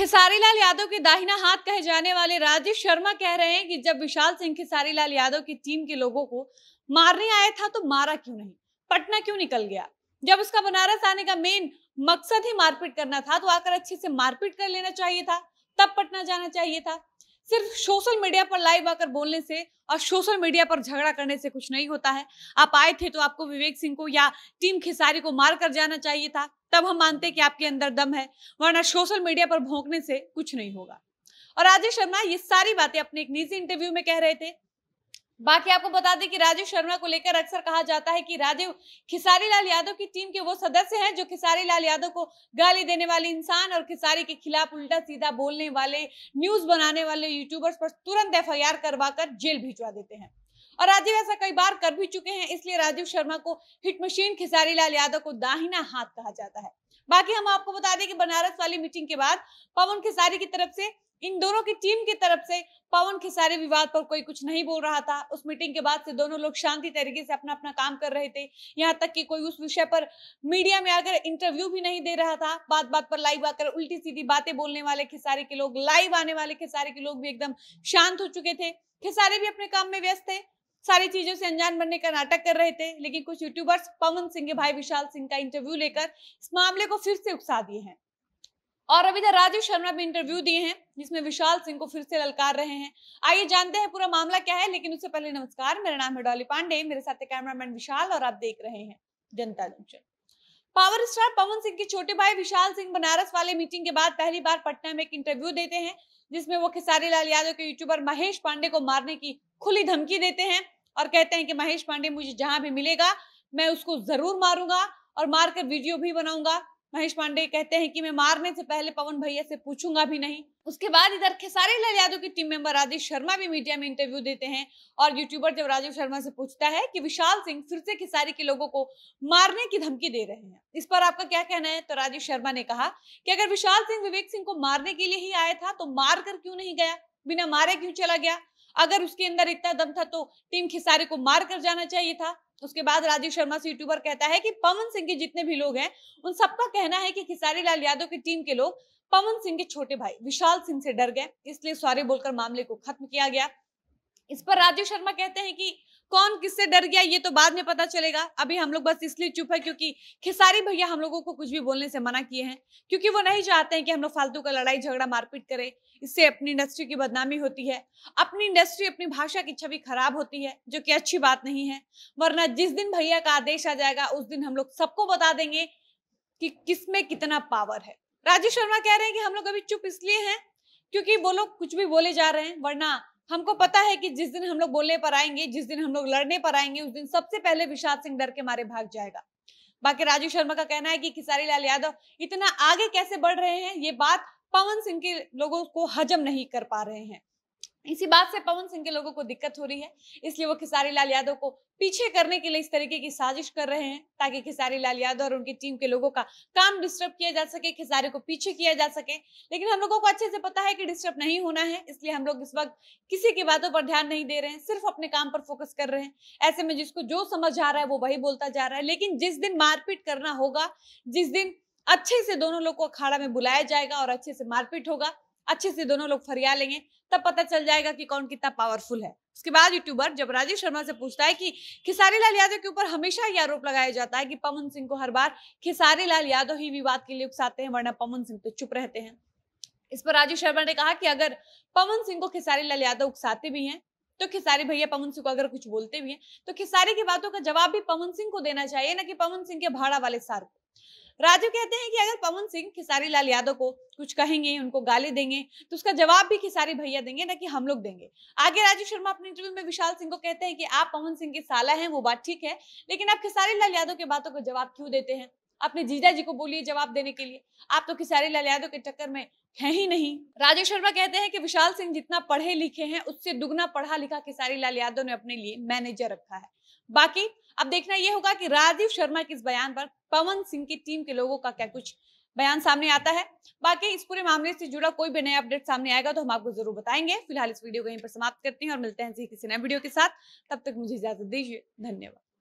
लाल यादव के दाहिना हाथ कहे जाने वाले राजेश शर्मा कह रहे हैं कि जब विशाल सिंह लाल यादव की टीम के लोगों को मारने आया था तो मारा क्यों नहीं पटना क्यों निकल गया जब उसका बनारस आने का मेन मकसद ही मारपीट करना था तो आकर अच्छे से मारपीट कर लेना चाहिए था तब पटना जाना चाहिए था सिर्फ सोशल मीडिया पर लाइव आकर बोलने से और सोशल मीडिया पर झगड़ा करने से कुछ नहीं होता है आप आए थे तो आपको विवेक सिंह को या टीम खेसारी को मार कर जाना चाहिए था तब हम मानते कि आपके अंदर दम है वरना सोशल मीडिया पर भोंकने से कुछ नहीं होगा और राजेश शर्मा ये सारी बातें अपने एक निजी इंटरव्यू में कह रहे थे बाकी आपको बता दें कि राजीव शर्मा को लेकर अक्सर कहा जाता है कि राजीव खिसारी लाल यादव की टीम के वो सदस्य हैं जो खिसारी लाल यादव को गाली देने वाले इंसान और खिसारी के खिलाफ उल्टा सीधा बोलने वाले न्यूज बनाने वाले यूट्यूबर्स पर तुरंत एफ करवाकर जेल भिजवा देते हैं और राजीव ऐसा कई बार कर भी चुके हैं इसलिए राजीव शर्मा को हिट मशीन खिसारी लाल यादव को दाहिना हाथ कहा जाता है बाकी हम आपको बता दें कि बनारस वाली मीटिंग के बाद पवन खिसारी की तरफ से इन दोनों की टीम की तरफ से पवन खेसारी विवाद पर कोई कुछ नहीं बोल रहा था उस मीटिंग के बाद से दोनों लोग शांति तरीके से अपना अपना काम कर रहे थे यहाँ तक कि कोई उस विषय पर मीडिया में आकर इंटरव्यू भी नहीं दे रहा था बात बात पर लाइव आकर उल्टी सीधी बातें बोलने वाले खेसारी के लोग लाइव आने वाले खेसारी के लोग भी एकदम शांत हो चुके थे खेसारी भी अपने काम में व्यस्त थे सारी चीजों से अनजान बनने का नाटक कर रहे थे लेकिन कुछ यूट्यूबर्स पवन सिंह के भाई विशाल सिंह का इंटरव्यू लेकर इस मामले को फिर से उकसा दिए हैं और अभी तक राजीव शर्मा भी इंटरव्यू दिए हैं जिसमें विशाल सिंह को फिर से ललकार रहे हैं आइए जानते हैं पूरा मामला क्या है लेकिन उससे पहले नमस्कार मेरा नाम है डॉली पांडे मेरे साथ कैमरामैन विशाल और आप देख रहे हैं Janata junction power star Pawan Singh के छोटे भाई विशाल सिंह बनारस वाले मीटिंग के बाद पहली बार पटना में एक इंटरव्यू देते हैं जिसमें वो खेसारी लाल यादव के यूट्यूबर महेश पांडे को मारने की खुली धमकी देते हैं और कहते हैं कि महेश पांडे मुझे जहां भी मिलेगा मैं उसको जरूर मारूंगा और मारकर वीडियो भी बनाऊंगा महेश पांडे कहते हैं कि मैं मारने से पहले पवन भैया से पूछूंगा भी नहीं उसके बाद इधर खेसारी लाल यादव की टीम मेंबर राजीव शर्मा भी मीडिया में इंटरव्यू देते हैं और यूट्यूबर जब राजीव शर्मा से पूछता है कि विशाल सिंह फिर से खेसारी के लोगों को मारने की धमकी दे रहे हैं इस पर आपका क्या कहना है तो राजीव शर्मा ने कहा कि अगर विशाल सिंह विवेक सिंह को मारने के लिए ही आया था तो मार कर क्यों नहीं गया बिना मारे क्यों चला गया अगर उसके अंदर इतना दम था तो टीम खिसारे को मार कर जाना चाहिए था उसके बाद राजीव शर्मा से यूट्यूबर कहता है कि पवन सिंह के जितने भी लोग हैं उन सबका कहना है कि खिसारी लाल यादव की टीम के लोग पवन सिंह के छोटे भाई विशाल सिंह से डर गए इसलिए सारे बोलकर मामले को खत्म किया गया इस पर राजीव शर्मा कहते हैं कि कौन किससे डर गया ये तो बाद में पता चलेगा अभी हम लोग बस इसलिए चुप है क्योंकि खेसारी भैया हम लोगों को कुछ भी बोलने से मना किए हैं क्योंकि वो नहीं चाहते हैं कि हम लोग फालतू का लड़ाई झगड़ा मारपीट करें इससे अपनी इंडस्ट्री की बदनामी होती है अपनी इंडस्ट्री अपनी भाषा की छवि खराब होती है जो कि अच्छी बात नहीं है वरना जिस दिन भैया का आदेश आ जाएगा उस दिन हम लोग सबको बता देंगे कि किस में कितना पावर है राजीव शर्मा कह रहे हैं कि हम लोग अभी चुप इसलिए हैं क्योंकि वो लोग कुछ भी बोले जा रहे हैं वरना हमको पता है कि जिस दिन हम लोग बोलने पर आएंगे जिस दिन हम लोग लड़ने पर आएंगे उस दिन सबसे पहले विषाद सिंह डर के मारे भाग जाएगा बाकी राजू शर्मा का कहना है कि खिसारी लाल यादव इतना आगे कैसे बढ़ रहे हैं ये बात पवन सिंह के लोगों को हजम नहीं कर पा रहे हैं इसी बात से पवन सिंह के लोगों को दिक्कत हो रही है इसलिए वो खेसारी लाल यादव को पीछे करने के लिए इस तरीके की साजिश कर रहे हैं ताकि खेसारी लाल यादव और उनकी टीम के लोगों का काम डिस्टर्ब किया जा सके खेसारी को पीछे किया जा सके लेकिन हम लोगों को अच्छे से पता है कि डिस्टर्ब नहीं होना है इसलिए हम लोग इस वक्त किसी की बातों पर ध्यान नहीं दे रहे हैं सिर्फ अपने काम पर फोकस कर रहे हैं ऐसे में जिसको जो समझ आ रहा है वो वही बोलता जा रहा है लेकिन जिस दिन मारपीट करना होगा जिस दिन अच्छे से दोनों लोग को अखाड़ा में बुलाया जाएगा और अच्छे से मारपीट होगा अच्छे से दोनों लोग फरिया लेंगे तब पता चल जाएगा कि कौन कितना पावरफुल है उसके बाद यूट्यूबर जब राजीव शर्मा से पूछता है कि खेसारी लाल यादव के ऊपर हमेशा ही आरोप लगाया जाता है कि पवन सिंह को हर बार खेसारी लाल यादव ही विवाद के लिए उकसाते हैं वरना पवन सिंह तो चुप रहते हैं इस पर राजीव शर्मा ने कहा कि अगर पवन सिंह को खेसारी लाल यादव उकसाते भी हैं तो खेसारी भैया पवन सिंह को अगर कुछ बोलते भी हैं तो खेसारी की बातों का जवाब भी पवन सिंह को देना चाहिए ना कि पवन सिंह के भाड़ा वाले सार को राजू कहते हैं कि अगर पवन सिंह खिसारी लाल यादव को कुछ कहेंगे उनको गाली देंगे तो उसका जवाब भी खिसारी भैया देंगे ना कि हम लोग देंगे आगे राजू शर्मा अपने इंटरव्यू में विशाल सिंह को कहते हैं कि आप पवन सिंह के साला हैं वो बात ठीक है लेकिन आप खिसारी लाल यादव के बातों को जवाब क्यों देते हैं अपने जीजा जी को बोलिए जवाब देने के लिए आप तो खिसारी लाल यादव के चक्कर में है ही नहीं राजेश शर्मा कहते हैं कि विशाल सिंह जितना पढ़े लिखे हैं उससे दुगना पढ़ा लिखा खिसारी लाल यादव ने अपने लिए मैनेजर रखा है बाकी अब देखना यह होगा कि राजीव शर्मा के इस बयान पर पवन सिंह की टीम के लोगों का क्या कुछ बयान सामने आता है बाकी इस पूरे मामले से जुड़ा कोई भी नया अपडेट सामने आएगा तो हम आपको जरूर बताएंगे फिलहाल इस वीडियो को यहीं पर समाप्त करते हैं और मिलते हैं किसी नए वीडियो के साथ तब तक मुझे इजाजत दीजिए धन्यवाद